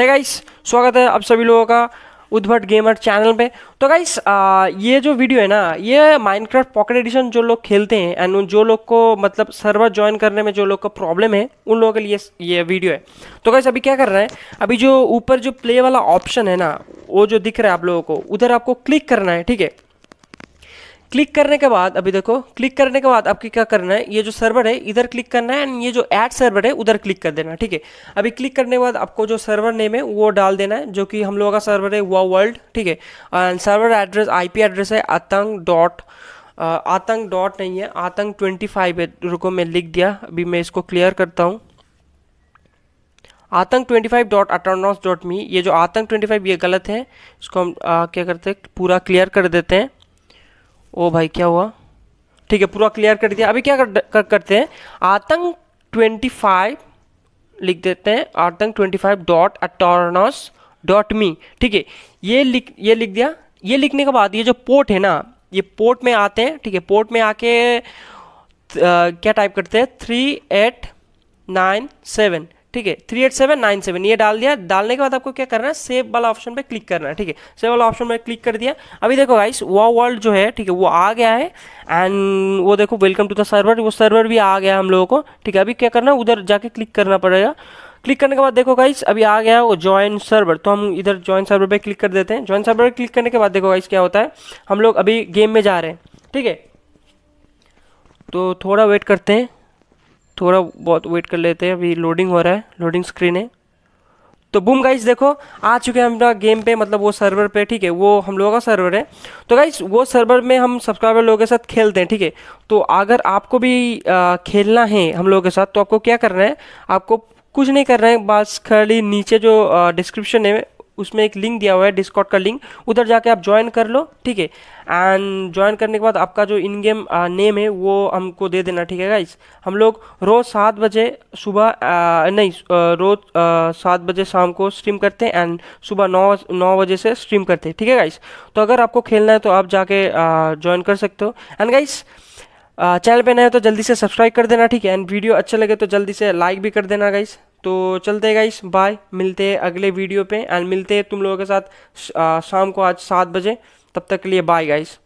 है गाइस स्वागत है आप सभी लोगों का उद्भट गेमर चैनल पे तो गाइस ये जो वीडियो है ना ये माइनक्राफ्ट पॉकेट एडिशन जो लोग खेलते हैं एंड जो लोग को मतलब सर्वर ज्वाइन करने में जो लोग का प्रॉब्लम है उन लोगों के लिए ये वीडियो है तो गाइस अभी क्या कर रहे हैं अभी जो ऊपर जो प्ले वाला ऑप्शन है ना वो जो दिख रहा है आप लोगों को उधर आपको क्लिक करना है ठीक है क्लिक करने के बाद अभी देखो क्लिक करने के बाद आपकी क्या करना है ये जो सर्वर है इधर क्लिक करना है एंड ये जो एड सर्वर है उधर क्लिक कर देना ठीक है अभी क्लिक करने के बाद आपको जो सर्वर नेम है वो डाल देना है जो कि हम लोगों का सर्वर है वो वर्ल्ड ठीक है and server address IP address है आतंक डॉट आतंक डॉट नहीं है आतंक ट्वेंटी फाइव है रुको मैं लिख दिया अभी मैं इसको क्लियर करता हूँ आतंक ट्वेंटी फाइव डॉट अटोनॉस डॉट मी ये जो आतंक ट्वेंटी फाइव ये गलत है इसको हम आ, क्या करते हैं पूरा क्लियर कर देते हैं ओ भाई क्या हुआ ठीक है पूरा क्लियर कर दिया अभी क्या कर, कर, करते हैं आतंक 25 लिख देते हैं आतंक 25 डॉट अटॉर्नस डॉट मी ठीक है ये लिख ये लिख दिया ये लिखने के बाद ये जो पोर्ट है ना ये पोर्ट में आते हैं ठीक है पोर्ट में आके आ, क्या टाइप करते हैं थ्री एट नाइन सेवन ठीक है three eight seven nine seven ये डाल दिया डालने के बाद आपको क्या करना है सेव वाला ऑप्शन पे क्लिक करना है ठीक है सेव वाला ऑप्शन पे क्लिक कर दिया अभी देखो गाइस वो वर्ल्ड जो है ठीक है वो आ गया है एंड वो देखो वेलकम टू द सर्वर वो सर्वर भी आ गया हम लोगों को ठीक है अभी क्या करना है उधर जाके क्लिक करना पड़ेगा क्लिक करने के बाद देखो गाइस अभी आ गया वो ज्वाइन सर्वर तो हम इधर ज्वाइन सर्वर पर क्लिक कर देते हैं ज्वाइन सर्वर पर क्लिक करने के बाद देखो गाइस क्या होता है हम लोग अभी गेम में जा रहे हैं ठीक है तो थोड़ा वेट करते हैं थोड़ा बहुत वेट कर लेते हैं अभी लोडिंग हो रहा है लोडिंग स्क्रीन है तो बूम गाइज देखो आ चुके हैं अपना गेम पे मतलब वो सर्वर पे ठीक है वो हम लोगों का सर्वर है तो गाइज वो सर्वर में हम सब्सक्राइबर लोगों के साथ खेलते हैं ठीक है तो अगर आपको भी आ, खेलना है हम लोगों के साथ तो आपको क्या करना है आपको कुछ नहीं करना है बस खाली नीचे जो डिस्क्रिप्शन है उसमें एक लिंक दिया हुआ है डिस्कॉट का लिंक उधर जाके आप ज्वाइन कर लो ठीक है एंड ज्वाइन करने के बाद आपका जो इन गेम नेम है वो हमको दे देना ठीक है गाइस हम लोग रोज़ सात बजे सुबह नहीं रोज़ सात बजे शाम को स्ट्रीम करते हैं एंड सुबह नौ नौ बजे से स्ट्रीम करते हैं ठीक है गाइस तो अगर आपको खेलना है तो आप जाके ज्वाइन कर सकते हो एंड गाइस चैनल पे नए हो तो जल्दी से सब्सक्राइब कर देना ठीक है एंड वीडियो अच्छे लगे तो जल्दी से लाइक भी कर देना गाइस तो चलते हैं गाइस बाय मिलते हैं अगले वीडियो पे एंड मिलते हैं तुम लोगों के साथ शाम को आज सात बजे तब तक के लिए बाय गाइस